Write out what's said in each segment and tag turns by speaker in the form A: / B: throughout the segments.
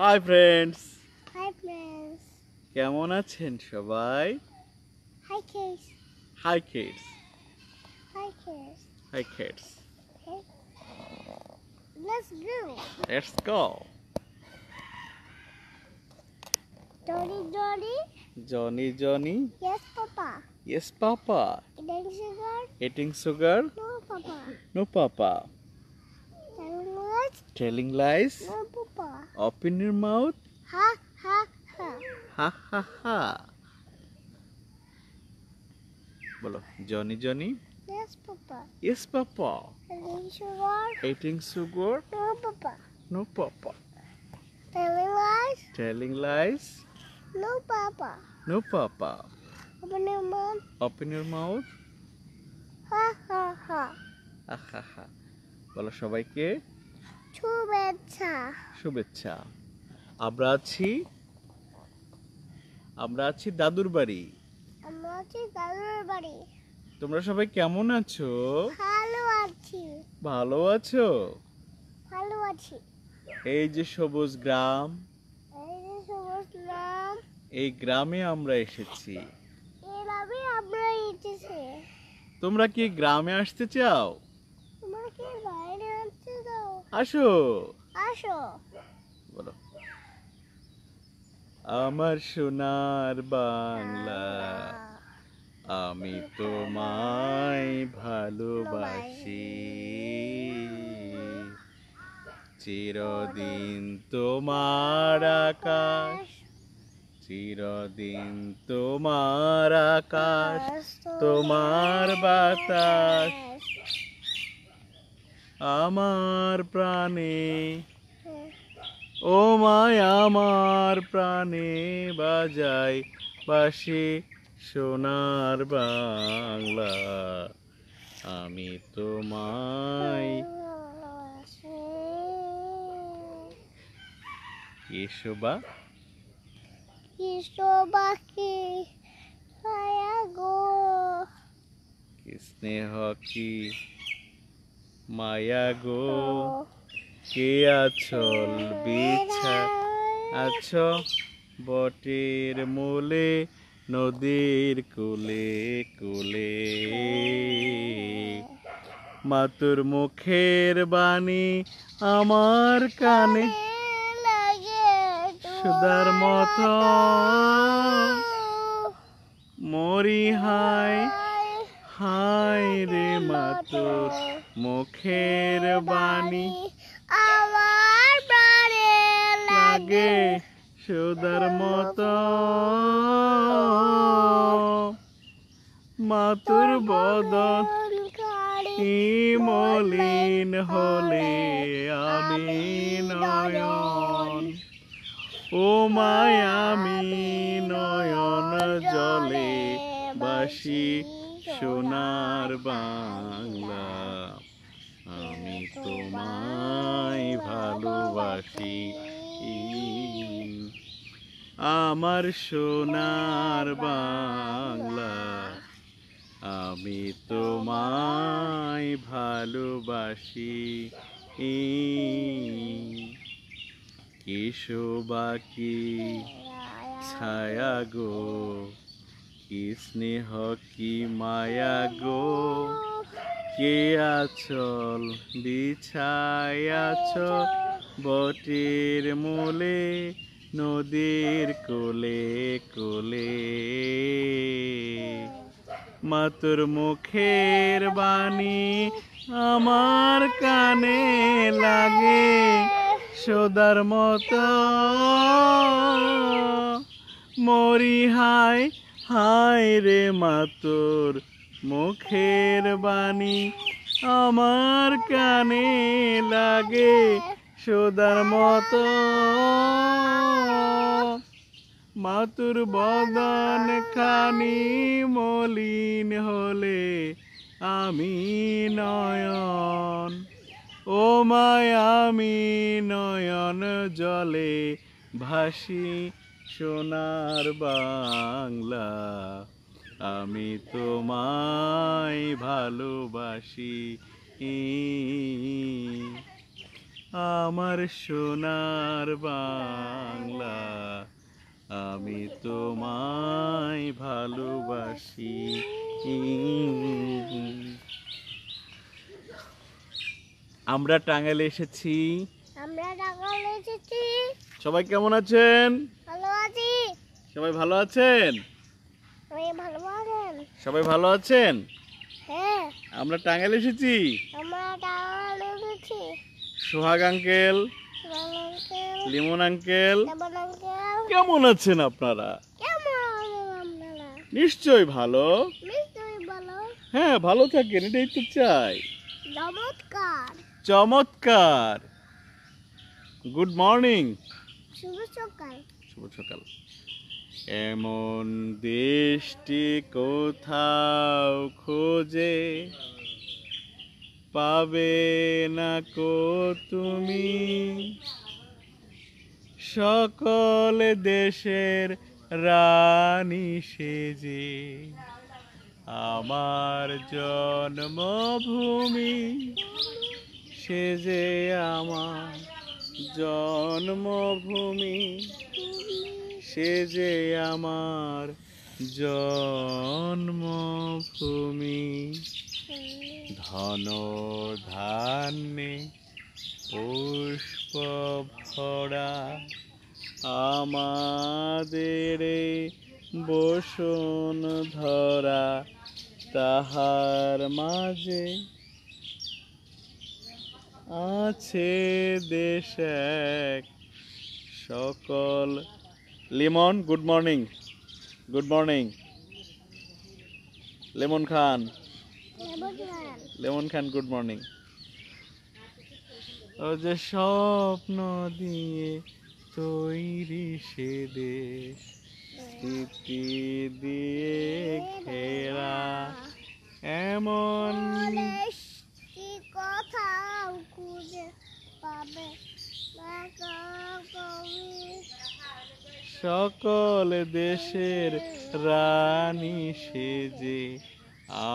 A: Hi friends
B: hi friends
A: কেমন আছেন সবাই hi kids hi kids
B: hi kids hi kids Let's go. Let's go. Johnny Johnny.
A: Johnny Johnny. Yes, Papa.
B: Yes, Papa. Eating sugar. Eating sugar. No, Papa. No, Papa. Telling lies.
A: Telling lies. No, Open your mouth.
B: Ha ha ha. Ha
A: ha ha. Bolo, Johnny Johnny.
B: Yes, Papa.
A: Yes, Papa.
B: Eating sugar.
A: Eating sugar.
B: No, Papa.
A: No, Papa.
B: Telling lies.
A: Telling lies.
B: No, Papa.
A: No, Papa.
B: Open your mouth.
A: Open your mouth.
B: Ha ha ha.
A: Ha ha ha. বলো সবাইকে
B: শুভেচ্ছা
A: শুভেচ্ছা আমরা আছি আমরা আছি দাদুর বাড়ি
B: আমরা আছি দাদুর বাড়ি
A: তোমরা সবাই কেমন আছো
B: ভালো আছি
A: ভালো আছো
B: ভালো আছি
A: এই যে সবুজ গ্রাম
B: এই যে সবুজ গ্রাম
A: এই গ্রামে আমরা এসেছি
B: এভাবে আমরা এসেছি
A: তোমরা কি গ্রামে আসতে চাও আসো আসো বলো আমার সোনার বাংলা আমি তোমায় ভালোবাসি চিরদিন তোমার আকাশ চিরদিন তোমার আকাশ তোমার বাতাস আমার প্রাণে হ্যাঁ। ও মায় আমার প্রাণে বাজাই বাসে সোনার বাংলা আমি তোমায় স্নেহ কি মায়া গো কে আছল বিছা আছ বটের মোলে নদীর কুলে কুলে মাতুর মুখের বাণী আমার কানে সুদার মত মরি হায় হায় রে মাতুর মুখের বাণী
B: আমার
A: প্রাণে লাগে সুদার মতো মাতুর বদন মলিন হলে আমি নয়ন ও মায়ামি নয়ন জলে বাসি সোনার বাংলা আমি তোমায় ভালোবাসি আমার সোনার বাংলা আমি তোমায় ভালোবাসি কেশবাকি ছায়া গো কি স্নেহ কি মায়া গো কে আছল বিছায়াছ বটের মোলে নদীর কোলে কোলে মাতুর মুখের বাণী আমার কানে লাগে সোদার মতো মরি হায় হায় রে মাতোর মুখের বাণী আমার কানে লাগে সোদার মতো মাতুর বদন খানি মলিন হলে আমি নয়ন ও মায় আমি নয়ন জলে ভাসি সোনার বাংলা আমি তোমায় ভালোবাসি আমার সোনার বাংলা আমি তোমায় ভালোবাসি আমরা টাঙ্গাইলে এসেছি
B: আমরা টাঙ্গাইলে এসেছি
A: সবাই কেমন আছেন ভালো সবাই ভালো আছেন সবাই ভালো আছেন হ্যাঁ। আমরা টাঙ্গাইল এসেছি সোহাগ আঙ্কেল লিমন আঙ্কেল কেমন আছেন আপনারা নিশ্চয় ভালো হ্যাঁ ভালো থাকেন এটাই তো চাই
B: চমৎকার
A: চমৎকার গুড মর্নিং
B: শুভ সকাল
A: শুভ সকাল এমন দৃষ্টি কোথাও খোঁজে পাবে না কো তুমি সকল দেশের রানী সেজে আমার জন্মভূমি সেজে আমার জন্মভূমি সে যে আমার জন্মভূমি ধন ধান্যে পুষ্প ভরা আমাদের বসুন ধরা তাহার মাঝে আছে দেশ সকল lemon good morning good morning lemon খান লেমন খান গুড মর্নিং ও যে স্বপ্ন দিয়ে তৈরি সে দেশ স্মৃতি দিয়ে ঘেরা এমন
B: খুঁজে পাবে
A: সকল দেশের রানী সেজে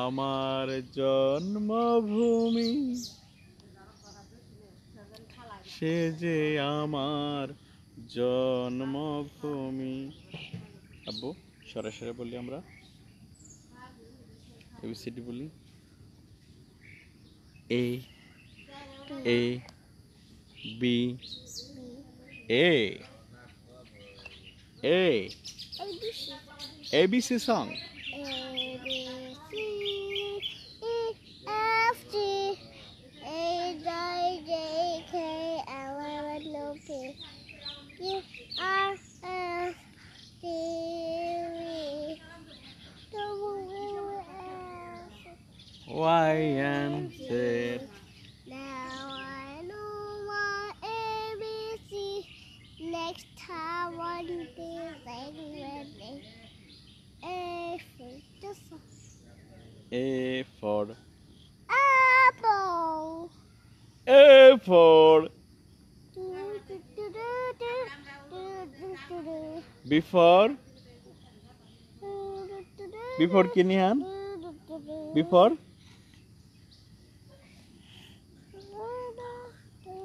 A: আমার জন্মভূমি সেজে আমার জন্মভূমি আব্বু সরাসরি বলি আমরা এবিসিডি বলি A A B A A. ABC. song. Y and Z.
B: Now I know my ABC. Next time, one day.
A: A for
B: apple.
A: A for before
B: before Kinihan before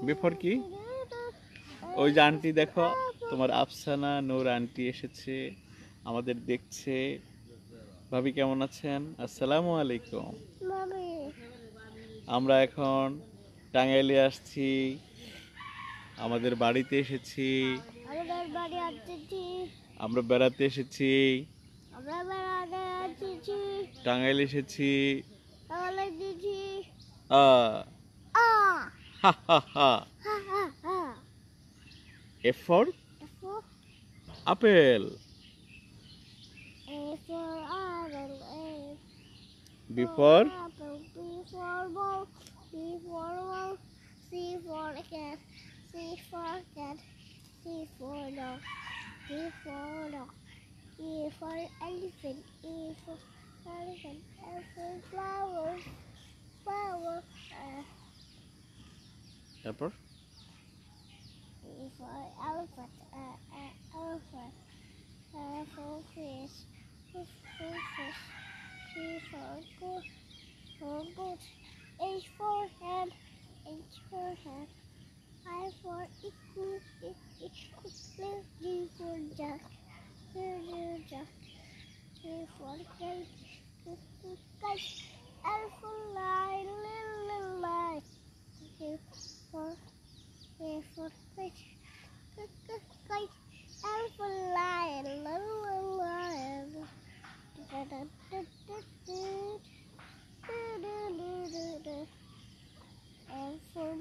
A: before কি ওই যে আন্টি দেখো তোমার আফসানা নূর aunty এসেছে আমাদের দেখছে ভাবি কেমন আছেন আসসালামু আলাইকুম আমরা এখন টাঙ্গাইলে আসছি আমাদের বাড়িতে এসেছি আমরা বেড়াতে এসেছি টাঙ্গাইল এসেছি apple Before?
B: Before ball. Before ball. C for cat. C for cat. C for dog. E for dog. E for elephant. E for elephant. F for flower. Flower. Uh, Pepper? E for elephant. Uh, uh, elephant. Uh, for fish. For fish. G for good, for good. H for head, H for head. I for equal, equal. G for Jack, G Jack. K for kite, K for kite. L for line, little line. K for K for kite, K for kite. L for line, little line. And for,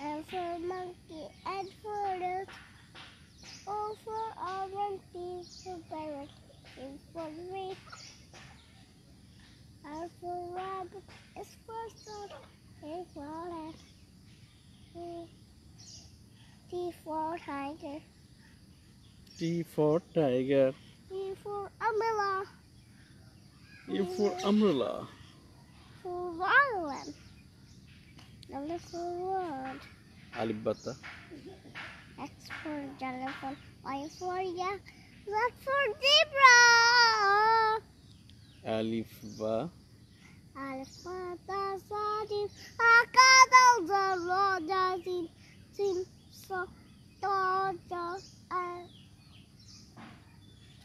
B: and for monkey, and for roots, all for all monkeys, for parrot, and for reef, and for rabbit, it's for salt, and for rat, T for tiger.
A: T for tiger umbrella. You for umbrella.
B: For Violet. Lovely for world. Alif Bata. X for Jennifer. Y for Ya. That's for zebra.
A: Alif ba.
B: Alif Akada za ro so eh.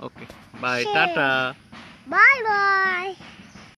A: Ok, bye Share. tata
B: bye bye